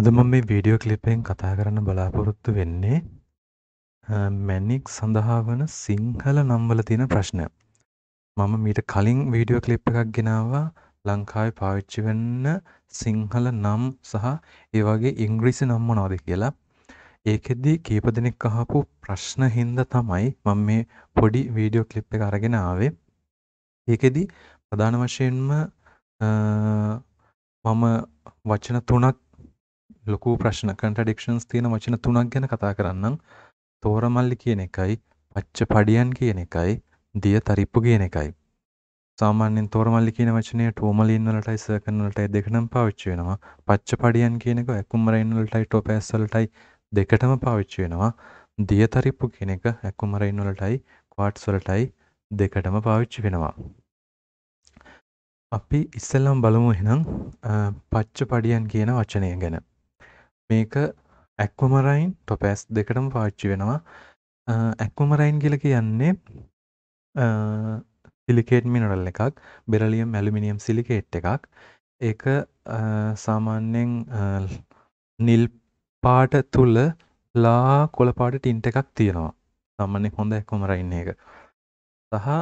අද මම මේ වීඩියෝ ක්ලිප්පයෙන් කතා කරන්න බලාපොරොත්තු වෙන්නේ මැනික් සඳහා වන සිංහල නම්වල තියෙන ප්‍රශ්නය. මම මීට කලින් වීඩියෝ කලිප් එකක් ගෙනවා ලංකාවේ පාවිච්චි වෙන්න සිංහල නම් සහ ඒ වගේ ඉංග්‍රීසි නම් මොනවද කියලා. ඒකෙදි කීප දෙනෙක් අහපු ප්‍රශ්න හින්දා තමයි මම මේ පොඩි වීඩියෝ ක්ලිප් එක අරගෙන ආවේ. ඒකෙදි ප්‍රධාන වශයෙන්ම මම වචන තුනක් ලොකු ප්‍රශ්න කන්ටඩික්ෂන්ස් තියෙන වචන තුනක් ගැන කතා කරන්නම් තෝරමල්ලි කියන එකයි පච්ච පඩියන් කියන එකයි දිය තරිප්පු කියන එකයි සාමාන්‍යෙන් තෝරමල්ලි කියන වචනය ටෝමලින් වලටයි සර්කන් වලටයි දෙකටම පාවිච්චි වෙනවා පච්ච පඩියන් කියනක ඇකුම්මරයින් වලටයි ටෝපෑස් වලටයි දෙකටම පාවිච්චි වෙනවා දියතරිප්පු කියන එක ඇකුම්මරයින් වලටයි ක්වාට්ස් වලටයි දෙකටම පාවිච්චි වෙනවා අපි ඉස්සෙල්ලම් බලමු එහෙනම් පච්ච පඩියන් කියන වචනය ගැන මේක ඇක්වමරයින් ටොපෑස් දෙකටම පාච්චි වෙනවා. ඇක්වමරයින් කියල කියන්නේ සිලිකේට් මිනරල් එකක් බෙරලියම් ඇලුමිනියම් සිලිකේට් එකක් ඒක සාමාන්‍යයෙන් නිල් පාට තුළ ලා කොළපාට ටින්ට එකක් තියෙනවා සම්මන්නෙ හොඳ ඇක්කොමරයින්න එක සහ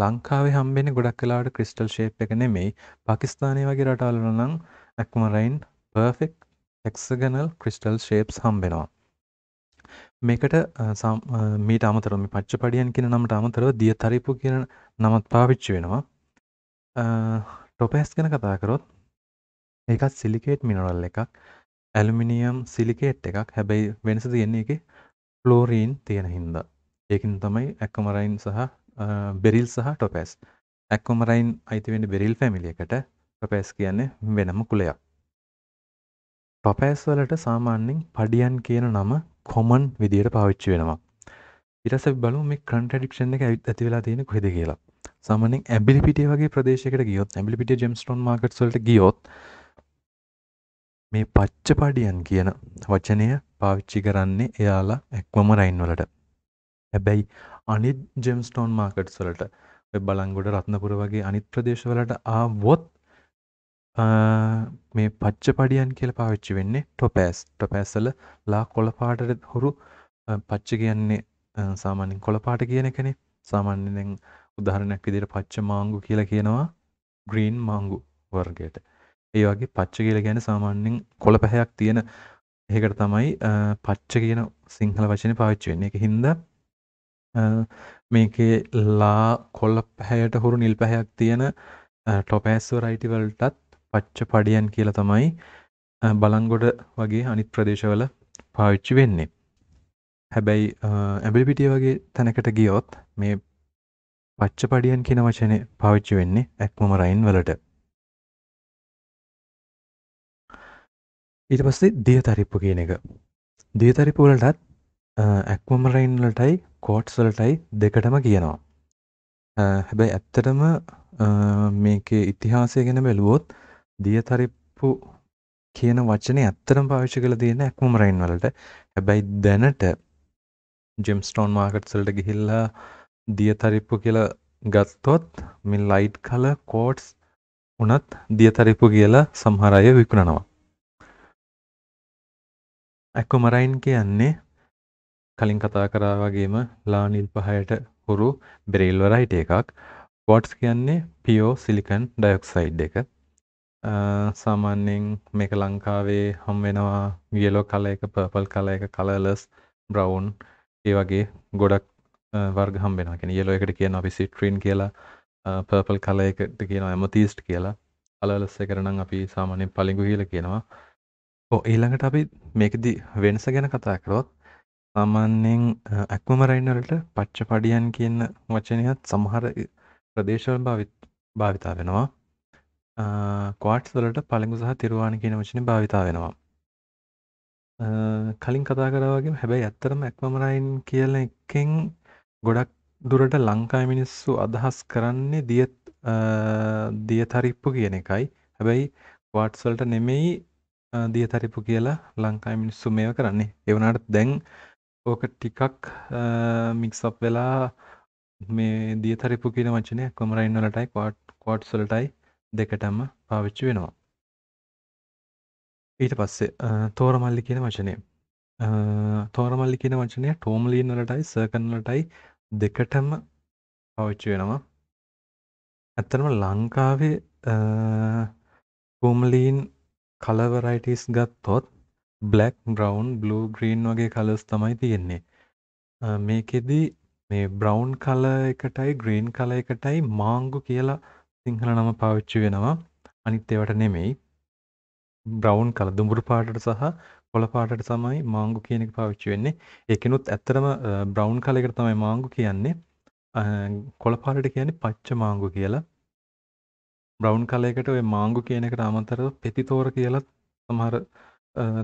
ලංකාවේ හම්බෙන ගොඩක් කලාට ක්‍රිස්ටල් ශේප් එක නෙමෙයි පකිස්ථානය වගේ රටාලනං aquamarine perfect hexagonal crystal shapes හම්බෙනවා මේකට මීට අමතරම පච්චපඩියන් කියන නමට අමතරව දිය තරිපු කියන නමත් පාවිච්චි වෙනවා ටොපැස් ගැන කතා කරොත් ඒකත් සිලිකේට් මිනරල් එකක් ඇලුමිනියම් සිලිකේට් එකක් හැබැයි වෙනස තියෙන්නේ එක ෆ්ලෝරීන් තියෙන හින්ද ඒකින් තමයි ඇක්කමරයින් සහ බෙරිල් සහ ටොපැස් ඇක්කොමරයින් අයිතිවෙන්න බෙරිල් පැමිලියකට ටොපැස් කියන්නේ වෙනම කුලයක් ටොපෑස් වලට සාමාන්‍යයෙන් පඩියන් කියන නම කොමන් විදියට පාවිච්චි වෙනවා. ඉරස බලු මේ කන්ටඩික්ෂන් එක ඇත් ඇතිවෙලා තියෙන කොහෙද කියලා සාමනෙන් ඇබිපිටිය වගේ ප්‍රදේශකට ගියොත් ඇබිපිට ජෙම්ස්ටොන් මාකට්සල්ට ගියොත් මේ පච්ච පඩියන් කියන වචනය පාවිච්චි කරන්නේ එයාලා එක්වම රයින් වලට හැබැයි අනිත් ජෙම්ස්ටෝන් මාකට්ස් වලට ඔය බලංගොඩ රත්නපුර වගේ අනිත් ප්‍රදේශවලට ආවොත් මේ පච්ච පඩියන් කියල පාවිච්චි වෙන්නේ ටොපෑස් ටොපෑස්සල ලා කොළපාට හුරු පච්ච කියන්නේ සාමාන්‍යෙන් කොළපාට කියන එකනේ සාමාන්‍යෙන් උදාහරණයක් විදිට පච්ච මාංගු කියලා කියනවා ග්‍රීන් මාංගු වර්ගයට ඒ වගේ පච්ච කියල ගැන සාමාන්‍යෙන් කොළ පැහැයක් තියෙන ඒකට තමයි පච්ච කියන සිංහල වචන පාවිච්චි වෙන්නේ එක හින්ද මේකේ ලා කොල්ල පැහැයට හුරු නිල් පැහැයක් තියෙන ටොපෑස්ව රයිටිවල්ටත් පච්ච පඩියන් කියල තමයි බලංගොඩ වගේ අනිත් ප්‍රදේශවල පාවිච්චි වෙන්නේ හැබැයි ඇබිපිටිය වගේ තැනකට ගියොත් මේ පච්ච පඩියන් කියන වචනය පාවිච්චි වෙන්නේ ඇක්මම රයින් වලට ඊට පස්සේ දිය තරිප්පු කියන එක දිය තරිපු වලටත් ඇක්වමරයින්ලටයි කෝට්සලටයි දෙකටම කියනවා හැබැයි ඇත්තටම මේකේ ඉතිහාසය ගැන බැලුවොත් දියතරිප්පු කියන වචනේ ඇත්තටම පාවිච්චි කරලා තියෙන්නේ ඇක්වමරයින් වලට. හැබැයි දැනට ජෙම්ස්ටෝන් මාකට්ස් වලට ගිහිල්ලා දියතරිප්පු කියලා ගත්තොත් මේ ලයිට් කලර් කෝට්ස් උනත් දියතරිප්පු කියලා සමහර අය විකුණනවා. ඇක්වමරයින් කියන්නේ කලින් කතා කරා වගේම ලා නිල් පහයට හුරු බෙරිල්වර හිට එකක්. වොට්ස් කියන්නේ පියෝ සිලිකන් ඩයොක්සයිඩ් එක. සාමාන්‍යයෙන් මේක ලංකාවේ හම් වෙනවා යෙලෝ කලර් එක පර්පල් කලර් එක කලර්ලස් බ්‍රවුන් ඒ වගේ ගොඩක් වර්ග හම් වෙනවා. කියන්නේ yellow එකට කියනවා අපි citrine කියලා, purple color එකට කියනවා amethyst කියලා. colorless එකට නම් අපි සාමාන්‍යයෙන් පලිඟු කියලා කියනවා. ඔව් ඊළඟට අපි මේකෙදි වෙනස ගැන කතා කරොත් සාමාන්‍යයෙන් aquamarine වලට පච්චපඩියන් කියන වචනයත් සමහර ප්‍රදේශවල භාවිතා වෙනවා. ක්වාට්ස් වලට පළඟු සහ තිරවාණ කියන වචන භාවිතා වෙනවා. කලින් කතා කරා වගේම හැබැයි ඇත්තටම ඇක්වමරයින් කියන එකෙන් ගොඩක් දුරට ලංකාවේ මිනිස්සු අදහස් කරන්නේ දියත් දියතරිප්පු කියන එකයි. හැබැයි ක්වාට්ස් වලට නෙමෙයි දියතරිප්පු කියලා ලංකාවේ මිනිස්සු මේව කරන්නේ. ඒ වුණාට දැන් ඕක ටිකක් මික්ස් අප් වෙලා මේ දියතරිප්පු කියන වචනේ ඇක්වමරයින් වලටයි ක්වාට්ස් වලටයි දෙකටම පාවිච්චි වෙනවා. ඊට පස්සේ තෝරමල්ලි කියන වචනය තෝරමල්ලි කියන වචනය ටෝමලීන් වලටයි සර්කන් වලටයි දෙකටම පාවිච්චි වෙනවා. ඇත්තටම ලංකාවේ ටෝමලීන් කලවරයිටස් ගත්තොත් බ්ලක් බ්‍රවන්් බ්ලූ ග්‍රීන් වගේ කලස් තමයි තියෙන්නේ. මේකෙදී මේ බ්‍රවන්් කල එකටයි ග්‍රීන් කල එකටයි මාංගු කියලා සිංහල නම පාවිච්චි වෙනවා අනිත් ඒවට නෙමෙයි බ්‍රවුන් කල දුඹුරු පාටට සහ කොළ පාටට තමයි මාංගු කියන එක පාවිච්චි වෙන්නේ ඒකෙනුත් ඇත්තරම බ්‍රවුන් කලෙකට තමයි මාංගු කියන්නේ කොළ පාටට කියන්නේ පච්ච මාංගු කියලා බ්‍රවුන් කලයකට ඔය මාංගු කියන එකට අමතරව පෙතිතෝර කියලා සමහර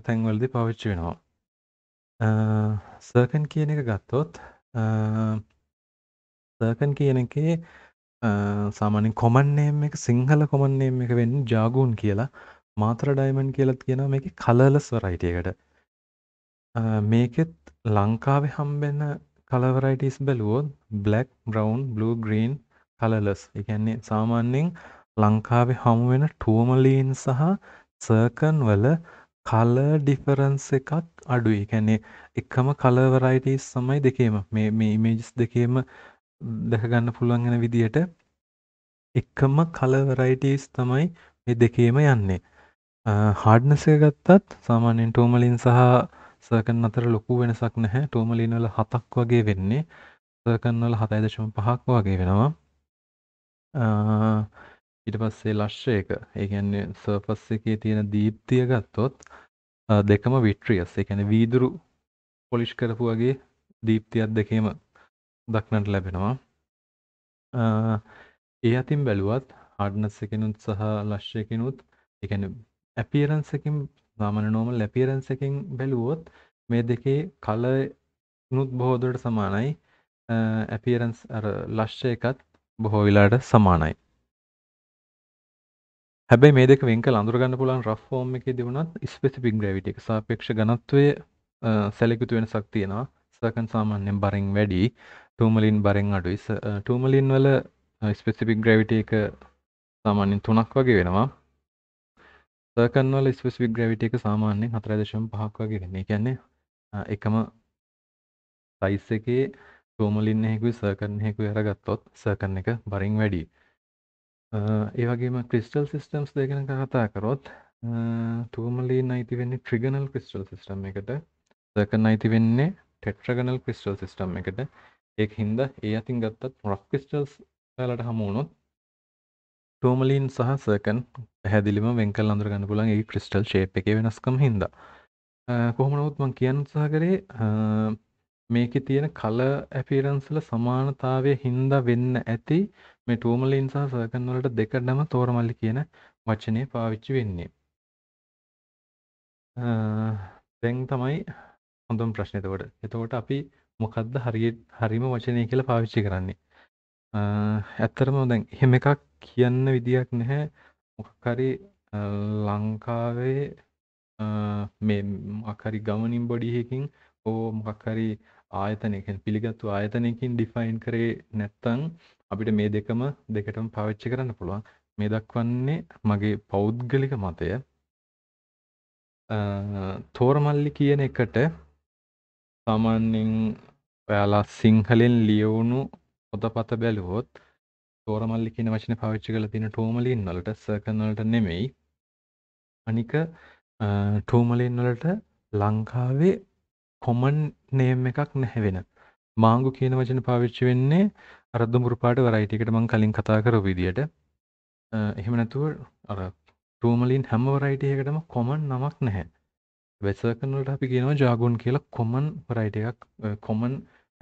තැන්වලදී පාවිච්චි වෙනවා සර්කන් කියන එක ගත්තොත් සර්කන් කියන එකේ සාමාන්‍යයෙන් කොමන් නේම් එක සිංහල කොමන් නේම් එක වෙන්නේ ජාගූන් කියලා. මාතර ඩයමන්ඩ් කියලත් කියනවා මේකේ කලර්ලස් වැරයිටි එකට. මේකෙත් ලංකාවේ හම්බෙන කලර් වැරයිටිස් බැලුවොත් black, brown, blue, green, colourless. ඒ කියන්නේ සාමාන්‍යයෙන් ලංකාවේ හමු වෙන ටූමලීන් සහ සර්කන් වල කලර් ඩිෆරන්ස් එකක් අඩුයි. ඒ කියන්නේ එකම කලර් වැරයිටිස් තමයි දෙකේම මේ මේ ඉමේජස් දෙකේම දැකගන්න පුළුවන් වෙන විදිහට එකම කලර් වැරයිටිස් තමයි මේ දෙකේම යන්නේ හાર્ඩ්නස් එක ගත්තත් සාමාන්‍යයෙන් ටෝමලින් සහ සර්කන් අතර ලොකු වෙනසක් නැහැ ටෝමලින් වල 7ක් වගේ වෙන්නේ සර්කන් වල 7.5ක් වගේ වෙනවා ඊට පස්සේ ලශ්ෂ එක ඒ කියන්නේ සර්ෆස් එකේ තියෙන දීප්තිය ගත්තොත් දෙකම විට්‍රියස් ඒ කියන්නේ වීදුරු පොලිෂ් කරපු වගේ දීප්තියක් දෙකේම දක්නට ලැබෙනවා ඒ අතින් බැලුවත් හඩනස්සකෙනුත් සහ ලශ්‍යයකෙනුත් එකන ඇපියරන්සකින් නාමන නෝම ලැපියරන්සකින් බැලුවොත් මේ දෙකේ කල නුත් බොහෝදුරට සමානයි ඇපියරන්ස් ලශ්්‍ය එකත් බොහෝ විලාට සමානයි හැබැයි මේක වෙන්ක අඳුරගන්න පුලන් රෆ්ෆෝර්ම් එක දෙවුණත් ස්පෙසිපික් ග්‍රවිට එක සාපේක්ෂ ගනත්වය සැලකුතු වෙනසක් තියෙනවා සකන් සාමාන්‍යෙන් බරෙන් වැඩි ටූමලින් බරෙන් අඩුයි ටූමලින් වල ස්පෙසිපික් ග්‍රවිට එක සාමාන්‍යෙන් තුනක් වගේ වෙනවා සකන්වල ස්පෙසිික් ග්‍රවිට එක සාමාන්‍යෙන් හතරදශම් පහක් වගේ වෙන්නේ කියන්නේ එකම සයිස් එකේ ටූමලින් එහෙකුයි සර්කරනයෙකු හර ගත්තොත් සර්කරන එක බරින් වැඩි ඒවගේම ක්‍රිස්ටල් සිිස්ටම්ස් දෙගෙන කතා කරොත් තූමලීන් අයිති වෙන්නේ ට්‍රිගනල් ක්‍රිස්ටල් සිිටම් එකට සර්කන් අයිති වෙන්නේ ටෙට්‍රගනල් ක්‍රිස්ටල් සිස්ටම් එකට ඒක හින්ද ඒ අතින් ගත්තත් රොක් ක්‍රිස්ටල්ස් ලට හමුවුණොත් ටෝමලින් සහ සකන් පැදිලිම වෙංකල් අඳරගන්න පුලන් ඒ ක්‍රිස්ටල් ශේප් එක වෙනස්කම් හින්ද කොහොමනොත් මං කියන්න උත්සාහ කරේ මේක තියෙන කල ඇපිරන්සල සමානතාවය හින්ද වෙන්න ඇති මේ ටෝමලින් සහ සකන් වලට දෙකටම තෝරමල්ලි කියන වචනය පාවිච්චි වෙන්නේ දැන් තමයි හොඳම ප්‍රශ්න එතකොට. එතකොට අපි මොකද්ද හරියට හරීම වචනය කියලා පාවිච්චි කරන්නේ? ඇත්තටම දැන් එහෙම එකක් කියන්න විදියක් නැහැ. මොකක් හරි ලංකාවේ මේ මොකක් හරි ගවර්නින් බොඩි එකකින් ඕ මොකක් හරි ආයතනයක පිළිගත්තු ආයතනයකින් ඩිෆයින් කරේ නැත්තම් අපිට මේ දෙකම දෙකටම පාවිච්චි කරන්න පුළුවන්. මේ දක්වන්නේ මගේ පෞද්ගලික මතය. තෝරමල්ලි කියන එකට සාමාන්‍යයෙන් ඔයාලා සිංහලෙන් ලියවුණු පොතපත බැලුවොත් තෝරමල්ලි කියන වචන පාවිච්චි කළ තියෙන ටෝමලින් වලට සර්කන් වලට නෙමෙයි. අනික ටෝමලින් වලට ලංකාවේ කොමන් නේම් එකක් නැහැ වෙන. මාංගු කියන වචන පාවිච්චි වෙන්නේ අර දුඹුරු පාට වරයිටි එකට මම කලින් කතා කරපු විදියට. එහෙම නැතුව අර ටෝමලින් හැම වරයිටි එකකටම කොමන් නමක් නැහැ. වෙසකනට අපි කියනවා ජාගුන් කියලා කොමන් වරයිට එකක් කොමන්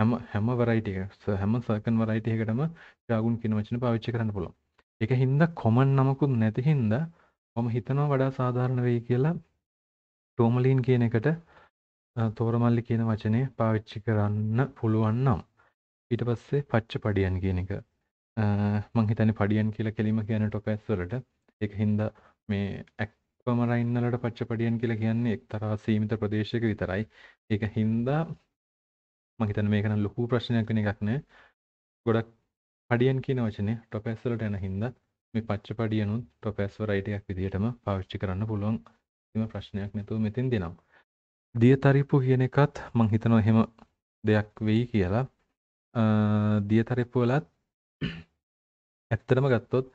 හැම හැම වරයිට එක හැම සර්කන් වරයිටයකටම ජාගුන් කියන වචන පාවිච්චි කරන්න පුළො එක හින්ද කොමන් නමකුත් නැති හින්ද මම හිතනවා වඩා සාධාරණ වෙයි කියලා ටෝමලීන් කියන එකට තෝරමල්ලි කියන වචනය පාවිච්චි කරන්න පුළුවන් නම් ඊට පස්සේ පච්ච පඩියන් කියන එක මංහිතනි පඩියන් කියලා කෙලීම කියන ටොපැස්වලට එක හින්ද මේ ඇක් කොමරයින්නලට පච්චපඩියන් කියලා කියන්නේ එක්තරා සීමිත ප්‍රදේශයක විතරයි. ඒක හින්දා මම හිතන්නේ මේක නම් ලොකු ප්‍රශ්නයක් වෙන එකක් නෑ. ගොඩක් පඩියන් කියන වචනේ ටොපැස් වලට යන හින්දා මේ පච්චපඩියනුත් ටොපැස් වරයිටි එකක් විදිහටම පාවිච්චි කරන්න පුළුවන් කිසිම ප්‍රශ්නයක් නැතුව මෙතෙන් දෙනවා. දියතරිප්පු කියන එකත් මං හිතනවා එහෙම දෙයක් වෙයි කියලා. දියතරිප්පු වලත් ඇත්තටම ගත්තොත්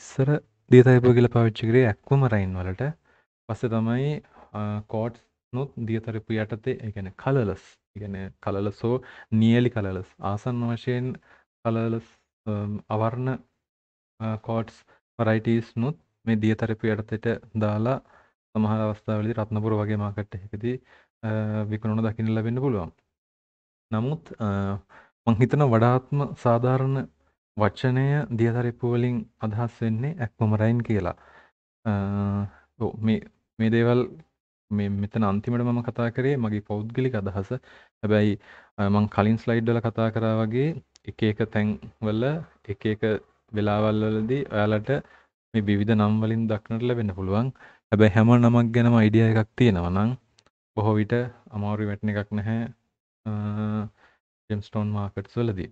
ඉස්සර දියතයිපෝ කියලා පාවිච්චි කරේ ඇක්වමරයින් වලට. පස්සේ තමයි කෝට්ස් නොත් දියතරිපු යටතේ ඒ කියන්නේ කලලස්. ඒ කියන්නේ කලලස් හෝ නියලි කලලස් ආසන්න වශයෙන් කලලස් අවර්ණ කෝට්ස් වරයිටීස් නොත් මේ දියතරිපු යටතේට දාලා සමහර අවස්ථාවලදී රත්නපුර වගේ මාකට් එකකදී විකුණන දකින්න ලැබෙන්න පුළුවන්. නමුත් මං හිතන වඩාත්ම සාධාරණ වචනය දියසරිප්පු වලින් අදහස් වෙන්නේ ඇක්වමරයින් කියලා. ඔව් මේ මේ දේවල් මේ මෙතන අන්තිමට මම කතා කරේ මගේ පෞද්ගලික අදහස. හැබැයි මං කලින් ස්ලයිඩ් වල කතා කරා වගේ එක එක තැන් වල එක එක වෙලාවල් වලදී ඔයාලට මේ විවිධ නම් වලින් දක්නට ලැබෙන්න පුළුවන්. හැබැයි හැම නමක් ගැනම අයිඩියා එකක් තියෙනවා නම් බොහෝ විට අමාරු වැටෙන එකක් නැහැ. ජෙම්ස්ටෝන් මාකට්ස් වලදී.